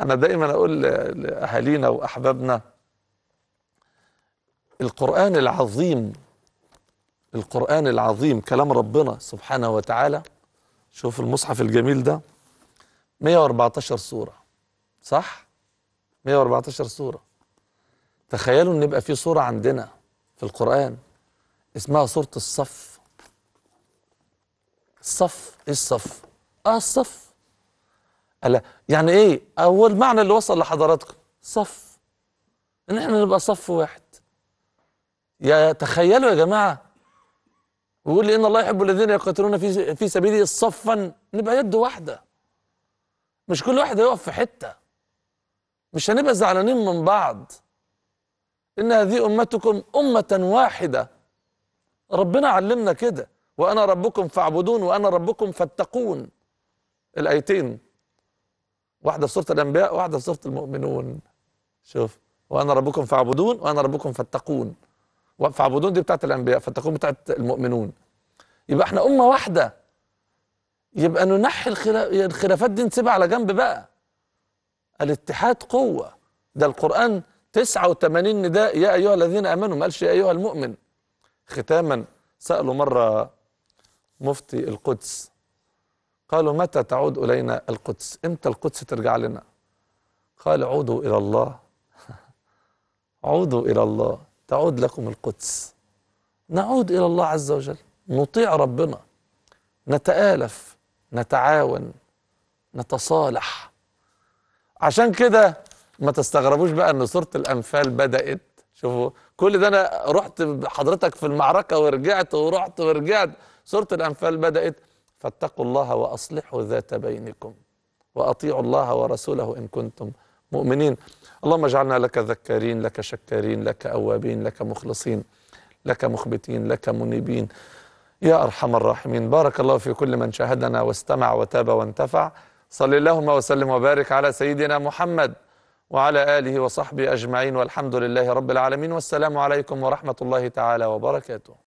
أنا دايما أقول لأهالينا وأحبابنا القرآن العظيم القرآن العظيم كلام ربنا سبحانه وتعالى شوف المصحف الجميل ده 114 سورة صح؟ 114 سورة تخيلوا ان يبقى في سورة عندنا في القرآن اسمها سورة الصف الصف ايه الصف؟ اه الصف قال يعني ايه هو المعنى اللي وصل لحضراتكم صف ان احنا نبقى صف واحد يا تخيلوا يا جماعه ويقول لي ان الله يحب الذين يقاتلون في في سبيله صفا نبقى يد واحده مش كل واحد هيقف في حته مش هنبقى زعلانين من بعض ان هذه امتكم امه واحده ربنا علمنا كده وانا ربكم فاعبدون وانا ربكم فاتقون الايتين واحدة في سورة الأنبياء واحدة في سورة المؤمنون شوف وأنا ربكم فاعبدون وأنا ربكم فاتقون فاعبدون دي بتاعت الأنبياء فاتقون بتاعت المؤمنون يبقى احنا أمة واحدة يبقى ننحي الخلافات دي نسيبها على جنب بقى الاتحاد قوة ده القرآن 89 نداء يا أيها الذين آمنوا ما قالش يا أيها المؤمن ختاما سألوا مرة مفتي القدس قالوا متى تعود إلينا القدس إمتى القدس ترجع لنا قال عودوا إلى الله عودوا إلى الله تعود لكم القدس نعود إلى الله عز وجل نطيع ربنا نتآلف نتعاون نتصالح عشان كده ما تستغربوش بقى ان سوره الانفال بدات شوفوا كل ده انا رحت حضرتك في المعركه ورجعت ورحت ورجعت سوره الانفال بدات فاتقوا الله وأصلحوا ذات بينكم وأطيعوا الله ورسوله إن كنتم مؤمنين اللهم اجعلنا لك ذكارين لك شكارين لك أوابين لك مخلصين لك مخبتين لك منيبين يا أرحم الراحمين بارك الله في كل من شاهدنا واستمع وتاب وانتفع صل اللهم وسلم وبارك على سيدنا محمد وعلى آله وصحبه أجمعين والحمد لله رب العالمين والسلام عليكم ورحمة الله تعالى وبركاته